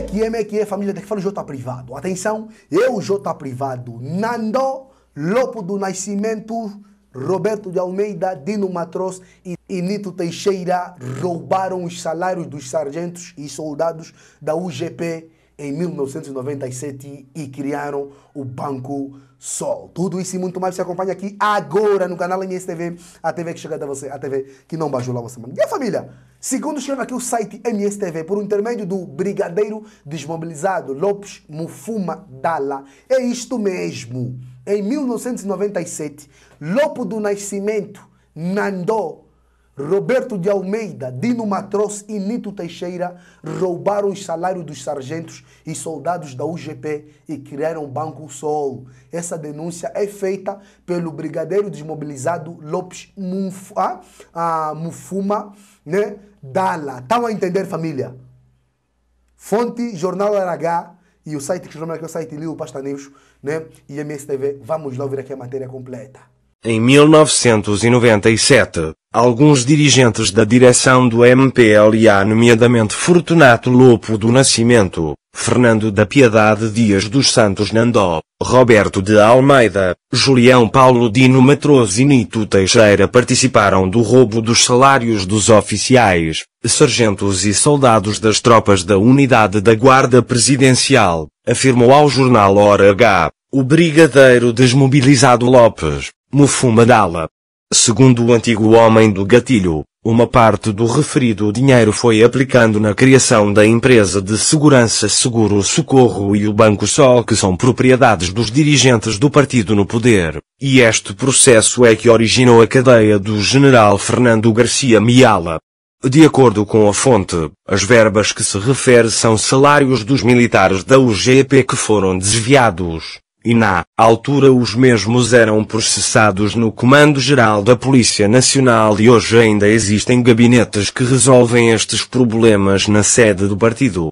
que é que é família daqui fala J privado. Atenção, eu J privado, Nando Lopo do Nascimento, Roberto de Almeida, Dino Matros e Nito Teixeira roubaram os salários dos sargentos e soldados da UGP em 1997 e criaram o Banco Sol. Tudo isso e muito mais se acompanha aqui agora no canal MSTV, a TV que chega até você, a TV que não bajula você, mano. E a família? Segundo escreve aqui o site MSTV, por intermédio do brigadeiro desmobilizado Lopes Mufuma Dalla. É isto mesmo. Em 1997, Lopo do Nascimento Nandô Roberto de Almeida, Dino Matros e Nito Teixeira roubaram os salários dos sargentos e soldados da UGP e criaram Banco Sol. Essa denúncia é feita pelo brigadeiro desmobilizado Lopes ah, ah, Mufuma né, Dala. Estão a entender, família? Fonte, Jornal RH, e o site que o aqui é o site Lio Pasta News, né? E MSTV. Vamos lá ouvir aqui a matéria completa. Em 1997, alguns dirigentes da direção do MPLA, nomeadamente Fortunato Lopo do Nascimento, Fernando da Piedade Dias dos Santos Nandó, Roberto de Almeida, Julião Paulo Dino Matroz e Nito Teixeira participaram do roubo dos salários dos oficiais, sargentos e soldados das tropas da unidade da Guarda Presidencial, afirmou ao jornal Hora H, o brigadeiro desmobilizado Lopes. Mufumadala. Segundo o antigo homem do gatilho, uma parte do referido dinheiro foi aplicando na criação da empresa de segurança Seguro Socorro e o Banco Sol que são propriedades dos dirigentes do partido no poder, e este processo é que originou a cadeia do general Fernando Garcia Miala. De acordo com a fonte, as verbas que se refere são salários dos militares da UGP que foram desviados e na altura os mesmos eram processados no Comando Geral da Polícia Nacional e hoje ainda existem gabinetes que resolvem estes problemas na sede do partido.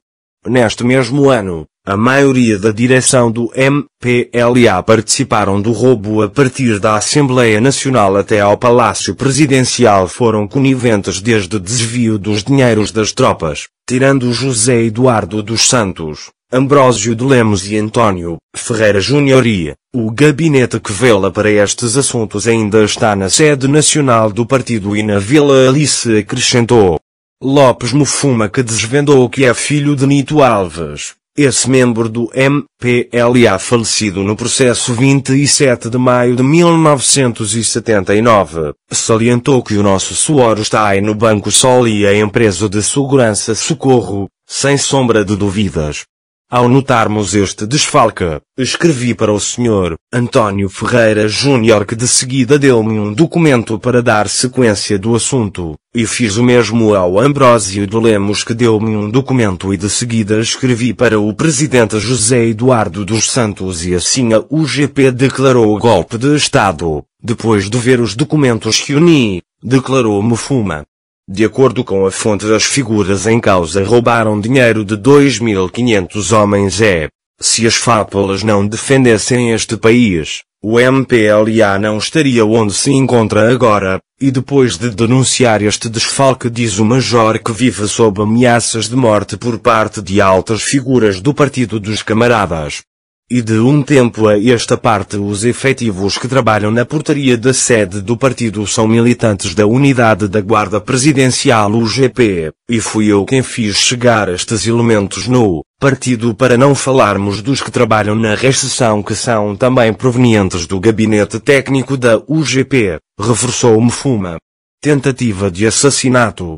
Neste mesmo ano, a maioria da direção do MPLA participaram do roubo a partir da Assembleia Nacional até ao Palácio Presidencial foram coniventes desde desvio dos dinheiros das tropas, tirando José Eduardo dos Santos, Ambrósio de Lemos e Antônio Ferreira Júnior e o gabinete que vela para estes assuntos ainda está na sede nacional do partido e na Vila Alice acrescentou. Lopes Mofuma que desvendou que é filho de Nito Alves, esse membro do MPLA falecido no processo 27 de maio de 1979, salientou que o nosso suor está aí no Banco Sol e a empresa de segurança Socorro, sem sombra de dúvidas. Ao notarmos este desfalque, escrevi para o Sr. António Ferreira Júnior que de seguida deu-me um documento para dar sequência do assunto, e fiz o mesmo ao Ambrósio de Lemos que deu-me um documento e de seguida escrevi para o Presidente José Eduardo dos Santos e assim a UGP declarou o golpe de Estado. Depois de ver os documentos que uni, declarou-me fuma. De acordo com a fonte das figuras em causa roubaram dinheiro de 2.500 homens é. Se as fábulas não defendessem este país, o MPLA não estaria onde se encontra agora, e depois de denunciar este desfalque diz o Major que vive sob ameaças de morte por parte de altas figuras do Partido dos Camaradas, e de um tempo a esta parte os efetivos que trabalham na portaria da sede do partido são militantes da unidade da Guarda Presidencial UGP, e fui eu quem fiz chegar estes elementos no partido para não falarmos dos que trabalham na recessão que são também provenientes do gabinete técnico da UGP, reforçou Mufuma. Tentativa de assassinato.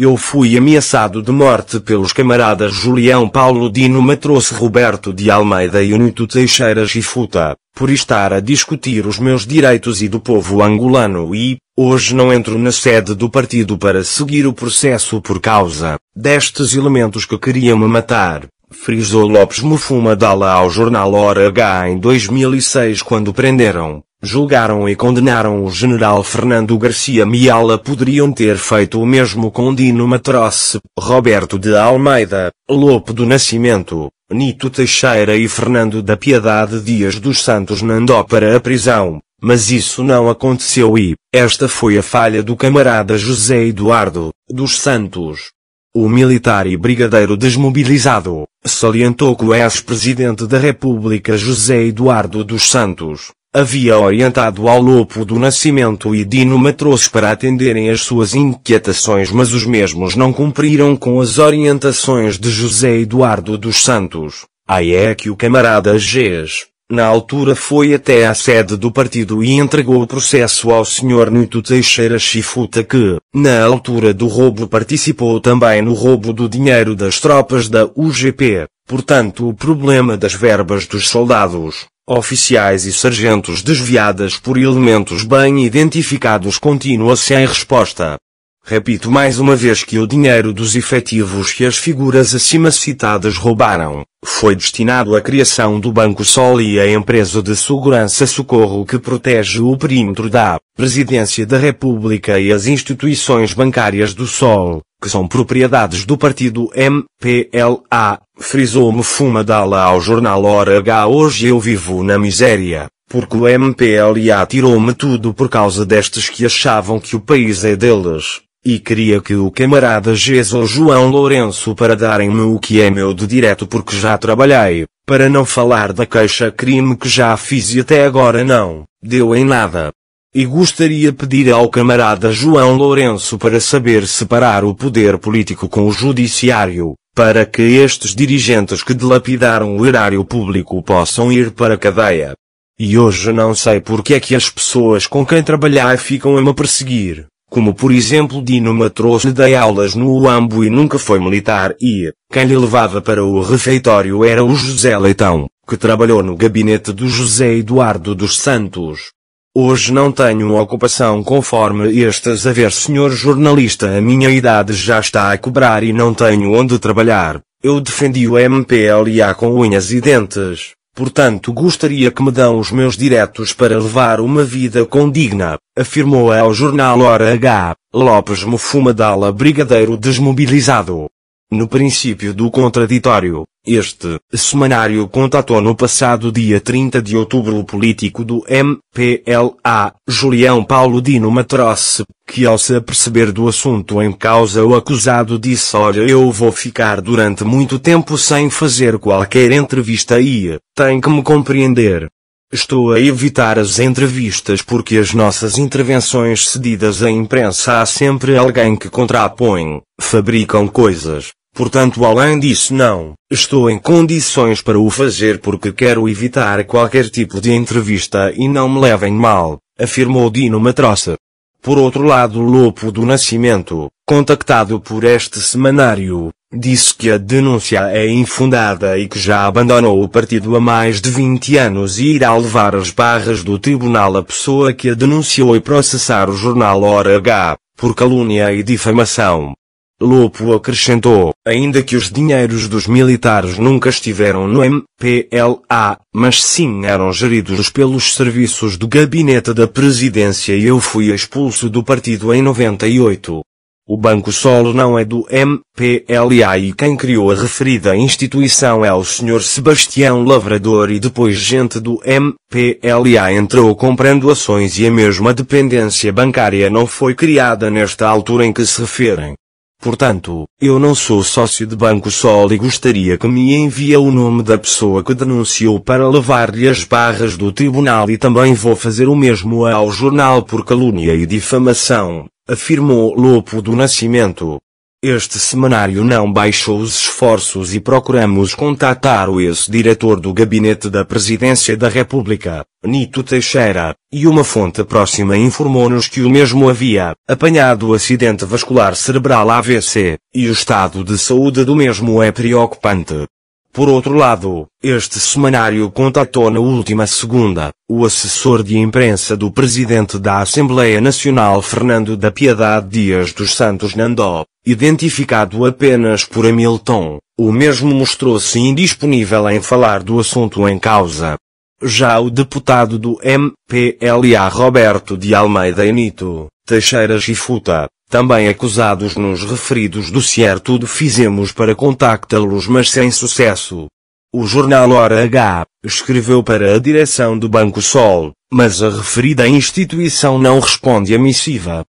Eu fui ameaçado de morte pelos camaradas Julião Paulo Dino Matroce Roberto de Almeida e Unito Teixeira Gifuta, por estar a discutir os meus direitos e do povo angolano e, hoje não entro na sede do partido para seguir o processo por causa destes elementos que queriam me matar. Frisou Lopes Mufuma Dala ao jornal Hora H em 2006 quando prenderam julgaram e condenaram o general Fernando Garcia Miala poderiam ter feito o mesmo com Dino Matrosse, Roberto de Almeida, Lopo do Nascimento, Nito Teixeira e Fernando da Piedade Dias dos Santos Nandó para a prisão, mas isso não aconteceu e, esta foi a falha do camarada José Eduardo, dos Santos. O militar e brigadeiro desmobilizado, salientou que o ex-presidente da República José Eduardo dos Santos havia orientado ao Lopo do Nascimento e Dino Matros para atenderem às suas inquietações, mas os mesmos não cumpriram com as orientações de José Eduardo dos Santos. Aí é que o camarada Gés, na altura foi até à sede do partido e entregou o processo ao Sr. Nito Teixeira Chifuta que, na altura do roubo participou também no roubo do dinheiro das tropas da UGP, portanto o problema das verbas dos soldados, Oficiais e sargentos desviadas por elementos bem identificados continua sem resposta. Repito mais uma vez que o dinheiro dos efetivos que as figuras acima citadas roubaram, foi destinado à criação do Banco Sol e à empresa de segurança Socorro que protege o perímetro da Presidência da República e as instituições bancárias do Sol que são propriedades do partido MPLA, frisou Mfuma Dala ao jornal Hora H. Hoje eu vivo na miséria, porque o MPLA tirou-me tudo por causa destes que achavam que o país é deles, e queria que o camarada Jesus João Lourenço para darem-me o que é meu de direto porque já trabalhei, para não falar da queixa-crime que já fiz e até agora não, deu em nada. E gostaria pedir ao camarada João Lourenço para saber separar o poder político com o judiciário, para que estes dirigentes que dilapidaram o erário público possam ir para a cadeia. E hoje não sei porque é que as pessoas com quem trabalhar ficam a me perseguir, como por exemplo Dino Matros lhe dei aulas no Uambo e nunca foi militar e, quem lhe levava para o refeitório era o José Leitão, que trabalhou no gabinete do José Eduardo dos Santos. Hoje não tenho ocupação conforme estas a ver senhor jornalista a minha idade já está a cobrar e não tenho onde trabalhar. Eu defendi o MPLA com unhas e dentes, portanto gostaria que me dão os meus diretos para levar uma vida condigna, afirmou ao jornal Hora H. Lopes Mofuma Dala Brigadeiro desmobilizado. No princípio do contraditório, este semanário contatou no passado dia 30 de outubro o político do MPLA, Julião Paulo Dino Matrosse, que ao se aperceber do assunto em causa o acusado disse olha eu vou ficar durante muito tempo sem fazer qualquer entrevista e, tem que me compreender. Estou a evitar as entrevistas porque as nossas intervenções cedidas à imprensa há sempre alguém que contrapõe, fabricam coisas Portanto, além disso, não estou em condições para o fazer porque quero evitar qualquer tipo de entrevista e não me levem mal, afirmou Dino Matrossa. Por outro lado, Lopo do Nascimento, contactado por este semanário, disse que a denúncia é infundada e que já abandonou o partido há mais de 20 anos e irá levar as barras do tribunal a pessoa que a denunciou e processar o jornal Hora H, por calúnia e difamação. Lopo acrescentou, ainda que os dinheiros dos militares nunca estiveram no MPLA, mas sim eram geridos pelos serviços do gabinete da presidência e eu fui expulso do partido em 98. O Banco Solo não é do MPLA e quem criou a referida instituição é o Sr. Sebastião Lavrador e depois gente do MPLA entrou comprando ações e a mesma dependência bancária não foi criada nesta altura em que se referem. Portanto, eu não sou sócio de banco Sol e gostaria que me envia o nome da pessoa que denunciou para levar-lhe as barras do tribunal e também vou fazer o mesmo ao jornal por calúnia e difamação, afirmou Lopo do Nascimento. Este semanário não baixou os esforços e procuramos contatar o ex-diretor do Gabinete da Presidência da República, Nito Teixeira, e uma fonte próxima informou-nos que o mesmo havia apanhado acidente vascular cerebral AVC, e o estado de saúde do mesmo é preocupante. Por outro lado, este semanário contatou na última segunda o assessor de imprensa do presidente da Assembleia Nacional Fernando da Piedade Dias dos Santos Nandó, identificado apenas por Hamilton. O mesmo mostrou-se indisponível em falar do assunto em causa. Já o deputado do MPLA Roberto de Almeida Enito teixeiras e Futa, também acusados nos referidos dossiê tudo fizemos para contactá-los mas sem sucesso. O jornal Hora H, escreveu para a direção do Banco Sol, mas a referida instituição não responde à missiva.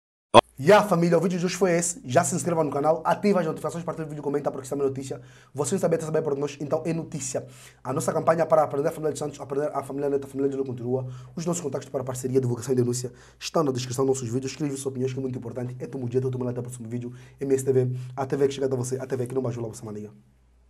E a família, o vídeo de hoje foi esse. Já se inscreva no canal, ativa as notificações, partilha o vídeo, comenta, porque isso é notícia. Você não sabia, está sabendo por nós, então é notícia. A nossa campanha é para aprender a família de Santos, aprender a família neta, a família de Lula continua. Os nossos contatos para parceria, divulgação e denúncia estão na descrição dos nossos vídeos. Escreve suas opiniões, que é muito importante. É tu dia, tu lá até o próximo vídeo. MSTV, a TV que chega até você, a TV que não bajula você, maneira.